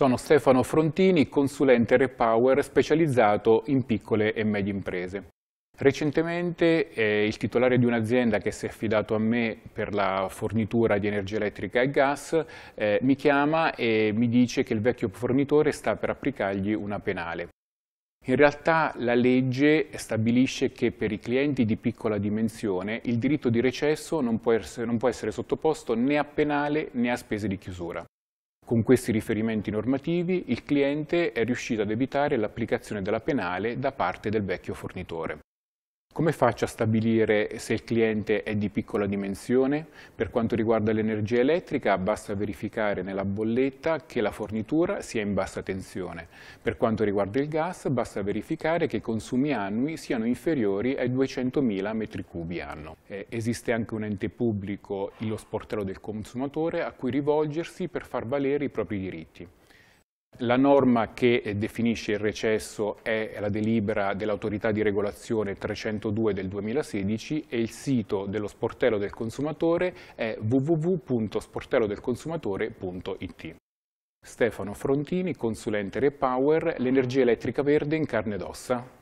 Sono Stefano Frontini, consulente Repower specializzato in piccole e medie imprese. Recentemente eh, il titolare di un'azienda che si è affidato a me per la fornitura di energia elettrica e gas eh, mi chiama e mi dice che il vecchio fornitore sta per applicargli una penale. In realtà la legge stabilisce che per i clienti di piccola dimensione il diritto di recesso non può essere, non può essere sottoposto né a penale né a spese di chiusura. Con questi riferimenti normativi il cliente è riuscito ad evitare l'applicazione della penale da parte del vecchio fornitore. Come faccio a stabilire se il cliente è di piccola dimensione? Per quanto riguarda l'energia elettrica basta verificare nella bolletta che la fornitura sia in bassa tensione. Per quanto riguarda il gas basta verificare che i consumi annui siano inferiori ai 200.000 m3 anno. esiste anche un ente pubblico, lo sportello del consumatore, a cui rivolgersi per far valere i propri diritti. La norma che eh, definisce il recesso è la delibera dell'autorità di regolazione 302 del 2016 e il sito dello sportello del consumatore è www.sportellodelconsumatore.it. Stefano Frontini, consulente Repower, l'energia elettrica verde in carne ed ossa.